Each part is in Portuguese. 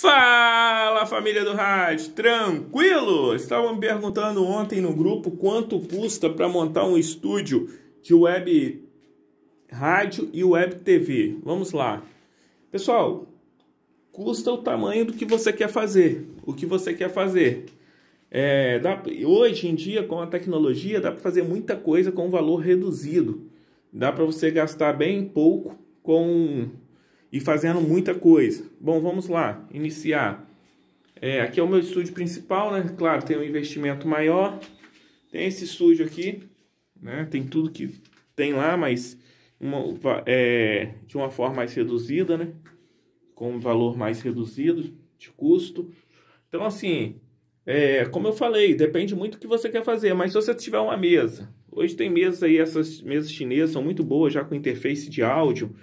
Fala família do rádio, tranquilo? Estavam me perguntando ontem no grupo quanto custa para montar um estúdio de web rádio e web TV. Vamos lá. Pessoal, custa o tamanho do que você quer fazer. O que você quer fazer. É, dá, hoje em dia, com a tecnologia, dá para fazer muita coisa com valor reduzido. Dá para você gastar bem pouco com e fazendo muita coisa. Bom, vamos lá, iniciar. É, aqui é o meu estúdio principal, né? Claro, tem um investimento maior. Tem esse estúdio aqui, né? Tem tudo que tem lá, mas uma, é, de uma forma mais reduzida, né? Com um valor mais reduzido de custo. Então, assim, é, como eu falei, depende muito do que você quer fazer, mas se você tiver uma mesa, hoje tem mesas aí, essas mesas chinesas são muito boas, já com interface de áudio,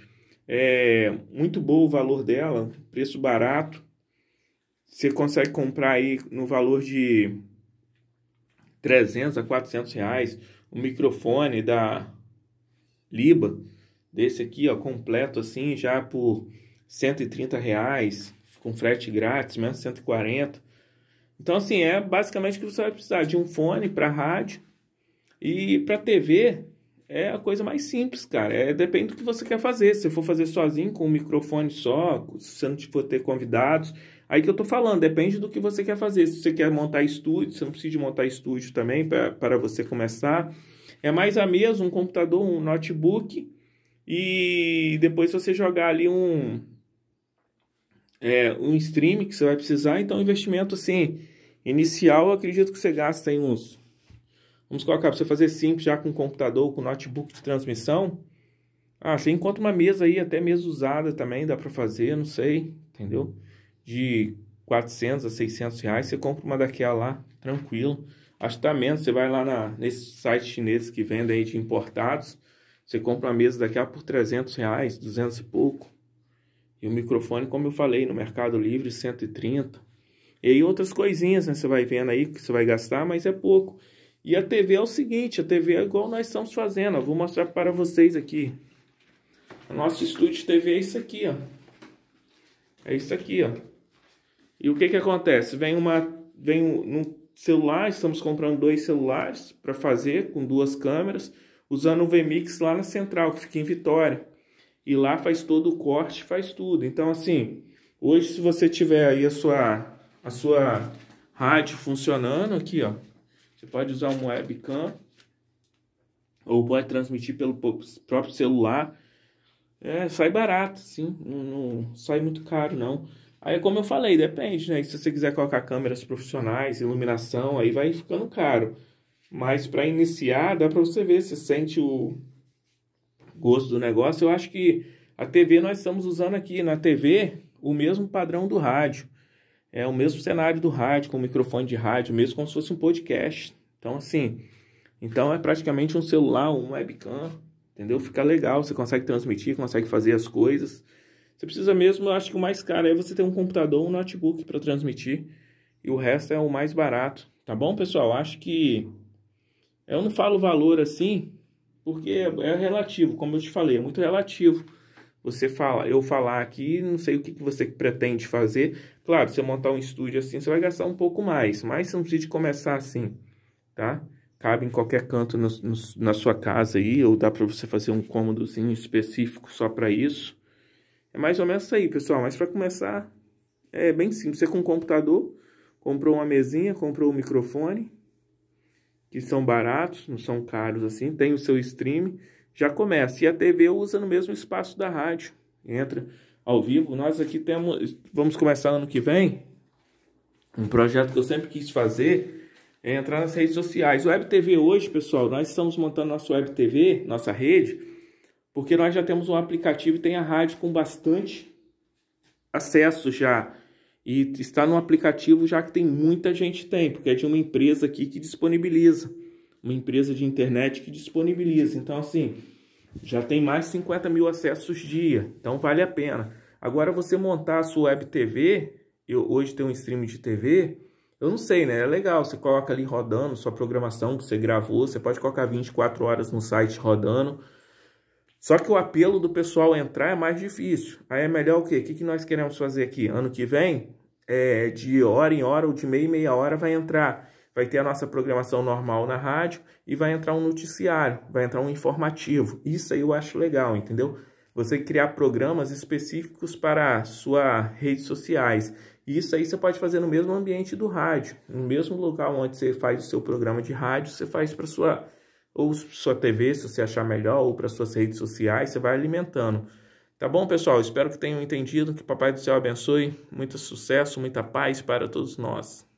é muito bom o valor dela, preço barato. Você consegue comprar aí no valor de 300 a 400 reais um microfone da Liba, desse aqui, ó, completo assim, já por 130 reais, com frete grátis, menos 140. Então, assim, é basicamente que você vai precisar de um fone para rádio e para TV é a coisa mais simples, cara. É, depende do que você quer fazer. Se for fazer sozinho, com um microfone só, se você não for ter convidados. Aí que eu tô falando, depende do que você quer fazer. Se você quer montar estúdio, você não precisa montar estúdio também para você começar. É mais a mesa, um computador, um notebook. E depois você jogar ali um, é, um stream que você vai precisar. Então, investimento assim, inicial, eu acredito que você gasta aí uns Vamos colocar, para você fazer simples já com computador, com notebook de transmissão. Ah, você encontra uma mesa aí, até mesa usada também, dá para fazer, não sei, entendeu? De 400 a 600 reais, você compra uma daquela lá, tranquilo. Acho que tá menos, você vai lá na, nesse site chinês que vende aí de importados, você compra uma mesa daquela por 300 reais, 200 e pouco. E o microfone, como eu falei, no Mercado Livre, 130. E aí outras coisinhas, né? Você vai vendo aí que você vai gastar, mas é pouco. E a TV é o seguinte, a TV é igual nós estamos fazendo, eu vou mostrar para vocês aqui. O nosso estúdio de TV é isso aqui, ó. É isso aqui, ó. E o que que acontece? Vem uma vem um, um celular, estamos comprando dois celulares para fazer com duas câmeras, usando o Vmix lá na central, que fica em Vitória. E lá faz todo o corte, faz tudo. Então assim, hoje se você tiver aí a sua a sua rádio funcionando aqui, ó, você pode usar um webcam ou pode transmitir pelo próprio celular. É, sai barato, sim, não, não, sai muito caro não. Aí como eu falei, depende, né? Se você quiser colocar câmeras profissionais, iluminação, aí vai ficando caro. Mas para iniciar, dá para você ver se sente o gosto do negócio. Eu acho que a TV nós estamos usando aqui na TV o mesmo padrão do rádio. É o mesmo cenário do rádio, com microfone de rádio, mesmo como se fosse um podcast. Então, assim, então é praticamente um celular, um webcam, entendeu? Fica legal, você consegue transmitir, consegue fazer as coisas. Você precisa mesmo, eu acho que o mais caro é você ter um computador, um notebook para transmitir. E o resto é o mais barato, tá bom, pessoal? Acho que. Eu não falo valor assim, porque é, é relativo, como eu te falei, é muito relativo. Você fala, eu falar aqui, não sei o que, que você pretende fazer. Claro, se eu montar um estúdio assim, você vai gastar um pouco mais, mas você não precisa começar assim, tá? Cabe em qualquer canto no, no, na sua casa aí, ou dá para você fazer um cômodozinho específico só para isso. É mais ou menos isso aí, pessoal, mas para começar é bem simples. Você com um computador, comprou uma mesinha, comprou um microfone, que são baratos, não são caros assim, tem o seu stream já começa. E a TV usa no mesmo espaço da rádio, entra ao vivo. Nós aqui temos, vamos começar ano que vem, um projeto que eu sempre quis fazer é entrar nas redes sociais. Web TV hoje, pessoal, nós estamos montando nossa Web TV, nossa rede, porque nós já temos um aplicativo e tem a rádio com bastante acesso já. E está no aplicativo já que tem muita gente tem, porque é de uma empresa aqui que disponibiliza uma empresa de internet que disponibiliza. Então, assim, já tem mais de 50 mil acessos dia, então vale a pena. Agora, você montar a sua web TV, eu, hoje tem um stream de TV, eu não sei, né? É legal, você coloca ali rodando sua programação que você gravou, você pode colocar 24 horas no site rodando. Só que o apelo do pessoal entrar é mais difícil. Aí é melhor o quê? O que, que nós queremos fazer aqui? Ano que vem, é, de hora em hora ou de meia meia hora vai entrar vai ter a nossa programação normal na rádio e vai entrar um noticiário, vai entrar um informativo. Isso aí eu acho legal, entendeu? Você criar programas específicos para suas redes sociais. Isso aí você pode fazer no mesmo ambiente do rádio, no mesmo lugar onde você faz o seu programa de rádio, você faz para sua ou sua TV, se você achar melhor, ou para suas redes sociais, você vai alimentando. Tá bom, pessoal? Espero que tenham entendido, que Papai do Céu abençoe, muito sucesso, muita paz para todos nós.